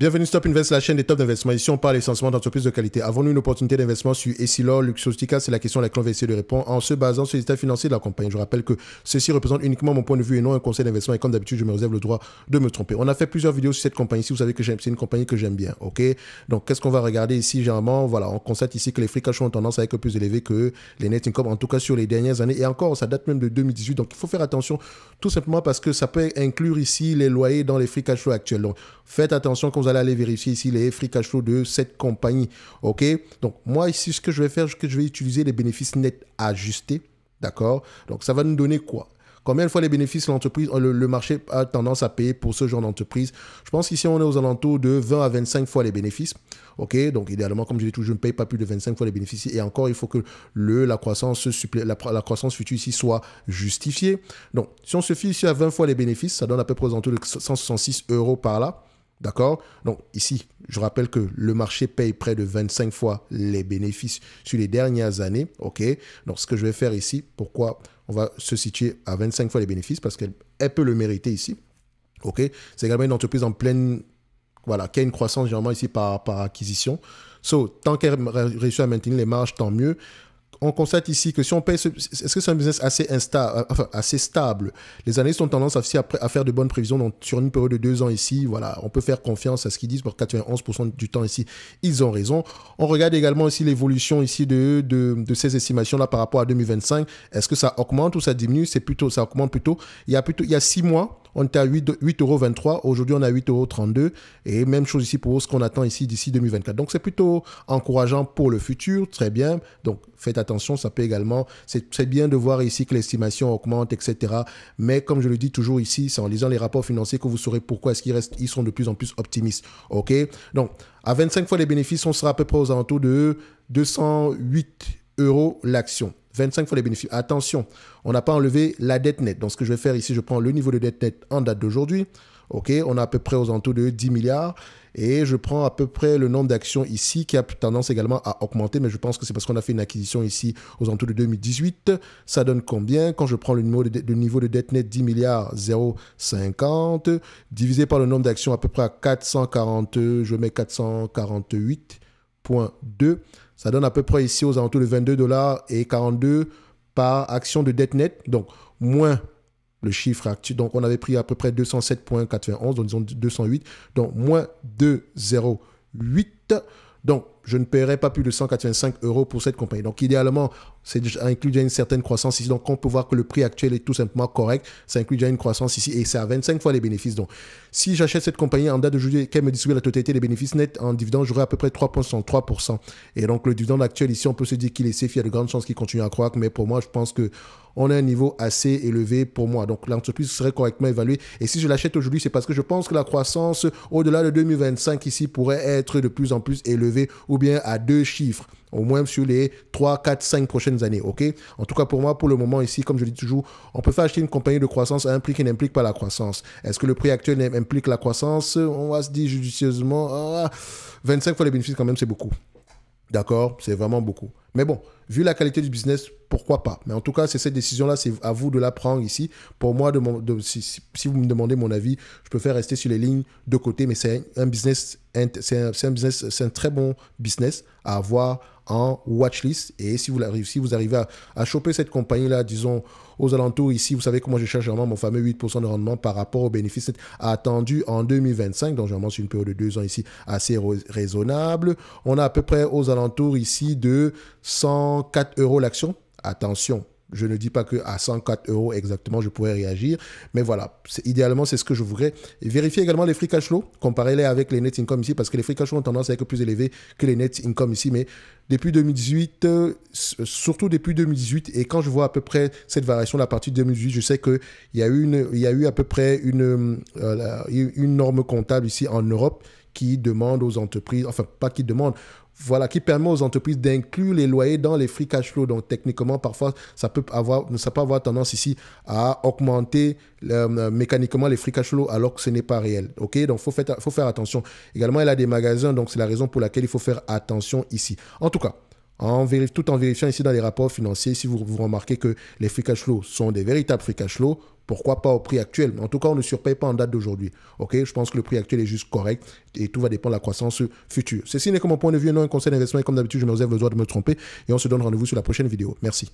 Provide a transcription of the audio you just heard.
Bienvenue Stop Invest, la chaîne des tops d'investissement. Ici, on parle essentiellement d'entreprises de qualité. Avons-nous une opportunité d'investissement sur Essilor, Luxostica C'est la question à laquelle on va essayer de répondre en se basant sur les états financiers de la compagnie. Je rappelle que ceci représente uniquement mon point de vue et non un conseil d'investissement. Et comme d'habitude, je me réserve le droit de me tromper. On a fait plusieurs vidéos sur cette compagnie ici. Vous savez que c'est une compagnie que j'aime bien. OK Donc, qu'est-ce qu'on va regarder ici Généralement, voilà, on constate ici que les free cash ont tendance à être plus élevés que les net income, en tout cas sur les dernières années. Et encore, ça date même de 2018. Donc, il faut faire attention tout simplement parce que ça peut inclure ici les loyers dans les free cash flow actuels. Donc, faites attention quand vous allez aller vérifier ici les free cash flow de cette compagnie. OK Donc, moi, ici, ce que je vais faire, c'est que je vais utiliser les bénéfices nets ajustés. D'accord Donc, ça va nous donner quoi Combien de fois les bénéfices, l'entreprise, euh, le, marché a tendance à payer pour ce genre d'entreprise Je pense qu'ici, on est aux alentours de 20 à 25 fois les bénéfices. OK Donc, idéalement, comme je dis toujours, je ne paye pas plus de 25 fois les bénéfices. Et encore, il faut que le, la, croissance, la, la croissance future ici soit justifiée. Donc, si on se fie ici à 20 fois les bénéfices, ça donne à peu près aux alentours de 166 euros par là. D'accord Donc ici, je rappelle que le marché paye près de 25 fois les bénéfices sur les dernières années. OK Donc ce que je vais faire ici, pourquoi on va se situer à 25 fois les bénéfices Parce qu'elle peut le mériter ici. OK C'est également une entreprise en pleine... Voilà, qui a une croissance généralement ici par, par acquisition. So, tant qu'elle réussit à maintenir les marges, tant mieux on constate ici que si on paye, est-ce que c'est un business assez, euh, assez stable Les analystes ont tendance à, faire de bonnes prévisions sur une période de deux ans ici. Voilà, on peut faire confiance à ce qu'ils disent pour 91% du temps ici. Ils ont raison. On regarde également ici l'évolution ici de, ces estimations-là par rapport à 2025. Est-ce que ça augmente ou ça diminue C'est plutôt, ça augmente plutôt. Il y a plutôt, il y a six mois, on était à 8,23 Aujourd'hui, on est à 8,32 Et même chose ici pour ce qu'on attend ici d'ici 2024. Donc, c'est plutôt encourageant pour le futur. Très bien. Donc, faites attention. Ça peut également, c'est bien de voir ici que l'estimation augmente, etc. Mais comme je le dis toujours ici, c'est en lisant les rapports financiers que vous saurez pourquoi est-ce qu'ils ils sont de plus en plus optimistes. OK? Donc, à 25 fois les bénéfices, on sera à peu près aux alentours de 208 euros l'action. 25 fois les bénéfices. Attention, on n'a pas enlevé la dette nette. Donc, ce que je vais faire ici, je prends le niveau de dette nette en date d'aujourd'hui. OK, on a à peu près aux alentours de 10 milliards. Et je prends à peu près le nombre d'actions ici qui a tendance également à augmenter, mais je pense que c'est parce qu'on a fait une acquisition ici aux alentours de 2018. Ça donne combien Quand je prends le niveau de, le niveau de dette nette 10 milliards 050, divisé par le nombre d'actions à peu près à 440, je mets 448.2. Ça donne à peu près ici aux alentours de 22 dollars et 42 par action de dette nette. Donc, moins le chiffre actuel. Donc, on avait pris à peu près 207,91, donc disons 208. Donc, moins 2,08. Donc, je ne paierai pas plus de 185 euros pour cette compagnie. Donc, idéalement, c'est inclut déjà une certaine croissance ici. Donc, on peut voir que le prix actuel est tout simplement correct. Ça inclut déjà une croissance ici et c'est à 25 fois les bénéfices. Donc, si j'achète cette compagnie en date de qu'elle me distribue la totalité des bénéfices nets en dividende, j'aurai à peu près 3,3%. Et donc, le dividende actuel ici, on peut se dire qu'il est safe. Il y a de grandes chances qu'il continue à croître. Mais pour moi, je pense que on a un niveau assez élevé pour moi. Donc, l'entreprise serait correctement évaluée. Et si je l'achète aujourd'hui, c'est parce que je pense que la croissance au-delà de 2025 ici pourrait être de plus en plus élevée ou bien à deux chiffres au moins sur les 3, 4, 5 prochaines années. ok en tout cas, pour moi, pour le moment, ici, comme je dis toujours, on peut faire acheter une compagnie de croissance à un prix qui n'implique pas la croissance. Est-ce que le prix actuel implique la croissance On va se dire judicieusement, 25 ah, fois les bénéfices, quand même, c'est beaucoup. D'accord C'est vraiment beaucoup. Mais bon, vu la qualité du business, pourquoi pas Mais en tout cas, c'est cette décision-là, c'est à vous de la prendre ici. Pour moi, de si, vous me demandez mon avis, je préfère rester sur les lignes de côté, mais c'est un business, c'est un, business, c'est un très bon business à avoir en watchlist. Et si vous, si vous arrivez à, choper cette compagnie-là, disons, aux alentours ici, vous savez comment moi, je cherche vraiment mon fameux 8% de rendement par rapport au bénéfices attendu en 2025. Donc, généralement, c'est une période de deux ans ici assez raisonnable. On a à peu près aux alentours ici de 104 euros l'action. Attention, je ne dis pas que à 104 euros exactement, je pourrais réagir. Mais voilà, idéalement, c'est ce que je voudrais. Vérifiez également les free cash flow. Comparez-les avec les net income ici, parce que les free cash flow ont tendance à être plus élevés que les net income ici. Mais depuis 2018, euh, euh, surtout depuis 2018, et quand je vois à peu près cette variation, la partie de 2018, je sais qu'il y, a eu y a eu à peu près euh, une norme comptable ici en Europe qui demande aux entreprises, enfin pas qui demande, voilà, qui permet aux entreprises d'inclure les loyers dans les free cash flow. Donc, techniquement, parfois, ça peut avoir, ça peut avoir tendance ici à augmenter euh, mécaniquement les free cash flow alors que ce n'est pas réel. OK Donc, faut faut faire attention. Également, elle a des magasins. Donc, c'est la raison pour laquelle il faut faire attention ici. En tout cas, tout en vérifiant ici dans les rapports financiers, si vous, remarquez que les free cash flow sont des véritables free cash flow, pourquoi pas au prix actuel En tout cas, on ne surpaye pas en date d'aujourd'hui. Ok, je pense que le prix actuel est juste correct et tout va dépendre de la croissance future. Ceci n'est que mon point de vue, non un conseil d'investissement et comme d'habitude, je me réserve le droit de me tromper et on se donne rendez-vous sur la prochaine vidéo. Merci.